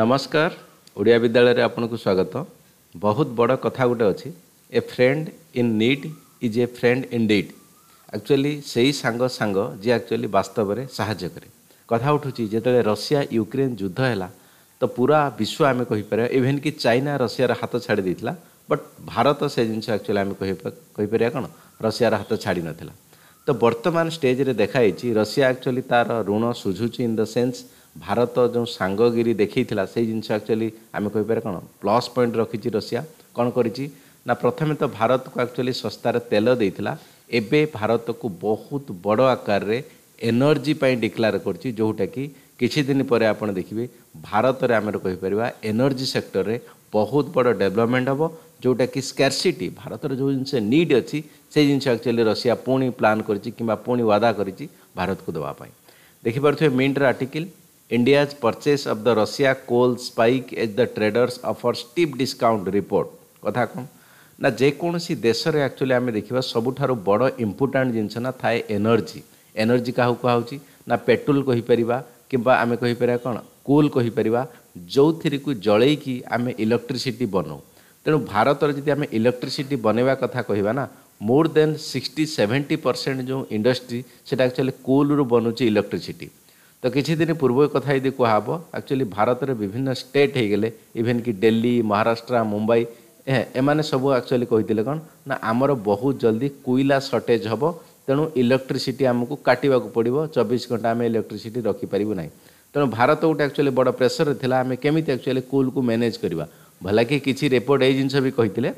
ନମସ୍କାର ଓଡ଼ିଆ ବିଦ୍ୟାଳୟରେ ଆପଣଙ୍କୁ ସ୍ୱାଗତ ବହୁତ ବଡ଼ କଥା ଗୋଟେ ଅଛି a friend in need is a friend in deed actually ସେଇ ସାଙ୍ଗ ସାଙ୍ଗ ଯିଏ ଆକ୍ଚୁଆଲି ବାସ୍ତବରେ ସାହାଯ୍ୟ କରେ କଥା ଉଠୁଛି ଯେତେବେଳେ ରଷିଆ ୟୁକ୍ରେନ୍ ଯୁଦ୍ଧ ହେଲା ତ ପୁରା ବିଶ୍ୱ ଆମେ କହିପାରିବା ଇଭେନ୍ କି ଚାଇନା ରଷିଆର ହାତ ଛାଡ଼ି ଦେଇଥିଲା ବଟ୍ ଭାରତ ସେ ଜିନିଷ ଆକ୍ଚୁଆଲି ଆମେ କହିପାରିବା କ'ଣ ରଷିଆର ହାତ ଛାଡ଼ି ନଥିଲା ତ ବର୍ତ୍ତମାନ ଷ୍ଟେଜ୍ରେ ଦେଖାଯାଇଛି ରଷିଆ ଆକ୍ଚୁଆଲି ତା'ର ଋଣ ଶୁଝୁଛି ଇନ୍ ଦ ସେନ୍ସ ଭାରତ ଯେଉଁ ସାଙ୍ଗଗିରି ଦେଖେଇଥିଲା ସେଇ ଜିନିଷ ଆକ୍ଚୁଆଲି ଆମେ କହିପାରିବା କ'ଣ ପ୍ଲସ୍ ପଏଣ୍ଟ ରଖିଛି ରଷିଆ କ'ଣ କରିଛି ନା ପ୍ରଥମେ ତ ଭାରତକୁ ଆକ୍ଚୁଆଲି ଶସ୍ତାରେ ତେଲ ଦେଇଥିଲା ଏବେ ଭାରତକୁ ବହୁତ ବଡ଼ ଆକାରରେ ଏନର୍ଜି ପାଇଁ ଡିକ୍ଲାର କରୁଛି ଯେଉଁଟାକି କିଛି ଦିନ ପରେ ଆପଣ ଦେଖିବେ ଭାରତରେ ଆମେ କହିପାରିବା ଏନର୍ଜି ସେକ୍ଟରରେ ବହୁତ ବଡ଼ ଡେଭଲପମେଣ୍ଟ ହେବ ଯେଉଁଟାକି ସ୍କାର୍ସିଟି ଭାରତର ଯେଉଁ ଜିନିଷ ନିଡ୍ ଅଛି ସେଇ ଜିନିଷ ଆକ୍ଚୁଆଲି ରଷିଆ ପୁଣି ପ୍ଲାନ୍ କରିଛି କିମ୍ବା ପୁଣି ୱାଦା କରିଛି ଭାରତକୁ ଦେବା ପାଇଁ ଦେଖିପାରୁଥିବେ ମିଣ୍ଟର article India's purchase of the Russia coal spike as the traders offer steep discount report কথা কোন না যে কোনসি দেশারে অ্যাকচুয়ালি আমি দেখিবা সবুঠার বড় ইম্পর্ট্যান্ট জিনছনা ঠায় এনার্জি এনার্জি কাহু কাহুচি না পেট্রোল কইপরিবা কিম্বা আমি কইপেরা কোন কোল কইপরিবা জৌথিরকু জ্বলাইকি আমি ইলেকট্রিসিটি বনো তেন ভারতর যদি আমি ইলেকট্রিসিটি বনেবা কথা কইবা না মোর দেন 670% যে ইন্ডাস্ট্রি সেটা অ্যাকচুয়ালি কোলর বনুচি ইলেকট্রিসিটি ତ କିଛି ଦିନ ପୂର୍ବ କଥା ଯଦି କୁହାହେବ ଆକ୍ଚୁଆଲି ଭାରତରେ ବିଭିନ୍ନ ଷ୍ଟେଟ୍ ହେଇଗଲେ ଇଭେନ୍ କି ଡେଲି ମହାରାଷ୍ଟ୍ର ମୁମ୍ବାଇ ଏମାନେ ସବୁ ଆକ୍ଚୁଆଲି କହିଥିଲେ କ'ଣ ନା ଆମର ବହୁତ ଜଲ୍ଦି କୋଇଲା ସର୍ଟେଜ୍ ହେବ ତେଣୁ ଇଲେକ୍ଟ୍ରିସିଟି ଆମକୁ କାଟିବାକୁ ପଡ଼ିବ ଚବିଶ ଘଣ୍ଟା ଆମେ ଇଲେକ୍ଟ୍ରିସିଟି ରଖିପାରିବୁ ନାହିଁ ତେଣୁ ଭାରତ ଗୋଟେ ଆକ୍ଚୁଆଲି ବଡ଼ ପ୍ରେସରରେ ଥିଲା ଆମେ କେମିତି ଆକ୍ଚୁଆଲି କୁଲ୍କୁ ମ୍ୟାନେଜ୍ କରିବା ଭଲାକି କିଛି ରିପୋର୍ଟ ଏଇ ଜିନିଷ ବି କହିଥିଲେ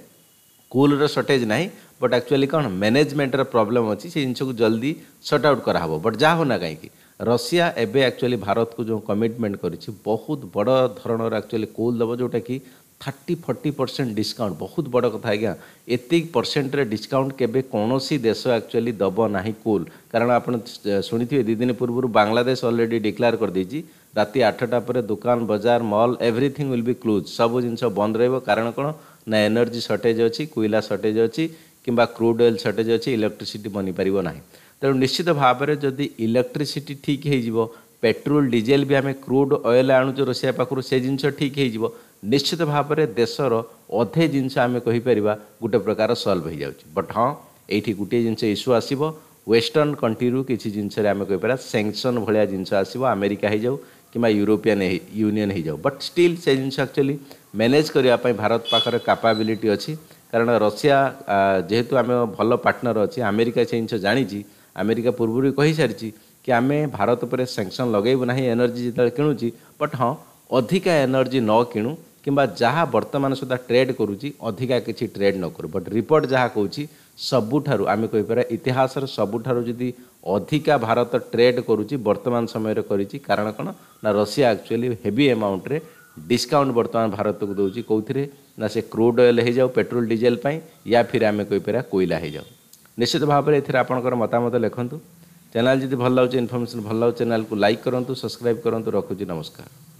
କୁଲ୍ର ସର୍ଟେଜ୍ ନାହିଁ ବଟ୍ ଆକ୍ଚୁଆଲି କ'ଣ ମ୍ୟାନେଜମେଣ୍ଟର ପ୍ରୋବ୍ଲେମ୍ ଅଛି ସେ ଜିନିଷକୁ ଜଲ୍ଦି ସର୍ଟ ଆଉଟ୍ କରାହେବ ବଟ୍ ଯାହା ହେଉ ନା କାହିଁକି ରଷିଆ ଏବେ ଆକ୍ଚୁଆଲି ଭାରତକୁ ଯେଉଁ କମିଟମେଣ୍ଟ କରିଛି ବହୁତ ବଡ଼ ଧରଣର ଆକ୍ଚୁଆଲି କୋଲ୍ ଦେବ ଯେଉଁଟାକି থার্টি ফর্টি পরসেন্ট ডিসকাউন্ট বহুত বড় কথা আজ্ঞা এতে পরসেন্টরে ডিসকাউন্ট কেবে কৌশি দেশ আকচুয়ালি দেব না কোল কারণ আপনার শুনে দুদিন পূর্ব বাংলাদেশ অলরেডি ডিক্লেয়ার করেদি রাতে আঠটা পরে দোকান বজার mall everything will be close সবু জিনিস বন্ধ রহব কারণ কোণ না এনর্জি সর্টেজ অছি কুইলা সর্টেজ অছি কিংবা ক্রুড অয়েল সর্টেজ অছি ইলেকট্রিসিটি বনিপার না ତେଣୁ ନିଶ୍ଚିତ ଭାବରେ ଯଦି ଇଲେକ୍ଟ୍ରିସିଟି ଠିକ୍ ହେଇଯିବ ପେଟ୍ରୋଲ ଡିଜେଲ ବି ଆମେ କ୍ରୁଡ୍ ଅଏଲ୍ ଆଣୁଛୁ ରୋଷିଆ ପାଖରୁ ସେ ଜିନିଷ ଠିକ୍ ହେଇଯିବ ନିଶ୍ଚିତ ଭାବରେ ଦେଶର ଅଧେ ଜିନିଷ ଆମେ କହିପାରିବା ଗୋଟେ ପ୍ରକାର ସଲ୍ଭ ହେଇଯାଉଛି ବଟ୍ ହଁ ଏଇଠି ଗୋଟିଏ ଜିନିଷ ଇସ୍ୟୁ ଆସିବ ୱେଷ୍ଟର୍ଣ୍ଣ କଣ୍ଟ୍ରିରୁ କିଛି ଜିନିଷରେ ଆମେ କହିପାରିବା ସେଙ୍କସନ୍ ଭଳିଆ ଜିନିଷ ଆସିବ ଆମେରିକା ହେଇଯାଉ କିମ୍ବା ୟୁରୋପିଆନ୍ ୟୁନିୟନ୍ ହେଇଯାଉ ବଟ୍ ଷ୍ଟିଲ୍ ସେ ଜିନିଷ ଆକ୍ଚୁଆଲି ମ୍ୟାନେଜ୍ କରିବା ପାଇଁ ଭାରତ ପାଖରେ କାପାବିଲିଟି ଅଛି କାରଣ ରଷିଆ ଯେହେତୁ ଆମେ ଭଲ ପାର୍ଟନର୍ ଅଛି ଆମେରିକା ସେ ଜିନିଷ ଜାଣିଛି ଆମେରିକା ପୂର୍ବରୁ କହିସାରିଛି କି ଆମେ ଭାରତ ଉପରେ ସାଙ୍କସନ୍ ଲଗାଇବୁ ନାହିଁ ଏନର୍ଜି ଯେତେବେଳେ କିଣୁଛି ବଟ୍ ହଁ ଅଧିକା ଏନର୍ଜି ନ କିଣୁ କିମ୍ବା ଯାହା ବର୍ତ୍ତମାନ ସୁଦ୍ଧା ଟ୍ରେଡ୍ କରୁଛି ଅଧିକା କିଛି ଟ୍ରେଡ୍ ନ କରୁ ବଟ୍ ରିପୋର୍ଟ ଯାହା କହୁଛି ସବୁଠାରୁ ଆମେ କହିପାରିବା ଇତିହାସର ସବୁଠାରୁ ଯଦି ଅଧିକା ଭାରତ ଟ୍ରେଡ୍ କରୁଛି ବର୍ତ୍ତମାନ ସମୟରେ କରିଛି କାରଣ କ'ଣ ନା ରଷିଆ ଆକ୍ଚୁଆଲି ହେଭି ଆମାଉଣ୍ଟରେ ଡିସ୍କାଉଣ୍ଟ ବର୍ତ୍ତମାନ ଭାରତକୁ ଦେଉଛି କେଉଁଥିରେ ନା ସେ କ୍ରୁଡ଼ ଅଏଲ୍ ହେଇଯାଉ ପେଟ୍ରୋଲ ଡିଜେଲ ପାଇଁ ୟା ଫିର୍ ଆମେ କହିପାରିବା କୋଇଲା ହେଇଯାଉ ନିଶ୍ଚିତ ଭାବରେ ଏଥିରେ ଆପଣଙ୍କର ମତାମତ ଲେଖନ୍ତୁ ଚ୍ୟାନେଲ୍ ଯଦି ଭଲ ଲାଗୁଛି ଇନଫର୍ମେସନ୍ ଭଲ ଲାଗୁଛି ଚ୍ୟାନେଲ୍କୁ ଲାଇକ୍ କରନ୍ତୁ ସବସ୍କ୍ରାଇବ୍ କରନ୍ତୁ ରଖୁଛି ନମସ୍କାର